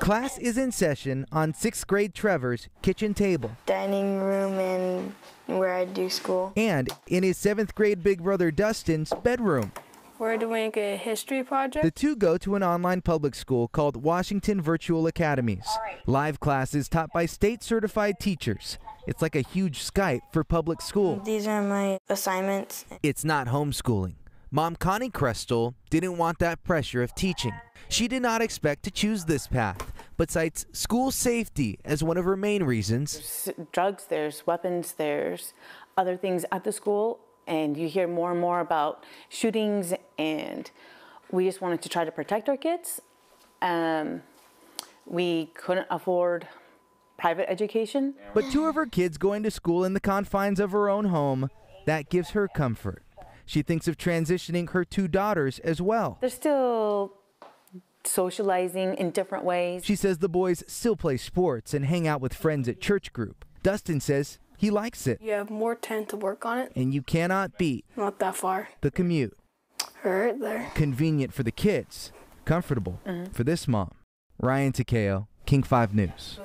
Class is in session on sixth grade Trevor's kitchen table, dining room, and where I do school, and in his seventh grade big brother Dustin's bedroom. We're doing a history project. The two go to an online public school called Washington Virtual Academies. Live classes taught by state certified teachers. It's like a huge Skype for public school. These are my assignments. It's not homeschooling. Mom Connie Krestel didn't want that pressure of teaching. She did not expect to choose this path, but cites school safety as one of her main reasons. There's drugs, there's weapons, there's other things at the school, and you hear more and more about shootings, and we just wanted to try to protect our kids. Um, we couldn't afford private education. But two of her kids going to school in the confines of her own home, that gives her comfort. She thinks of transitioning her two daughters as well. They're still socializing in different ways. She says the boys still play sports and hang out with friends at church group. Dustin says he likes it. You have more time to work on it. And you cannot beat. Not that far. The commute. Right there. Convenient for the kids. Comfortable mm -hmm. for this mom. Ryan Takeo, King 5 News.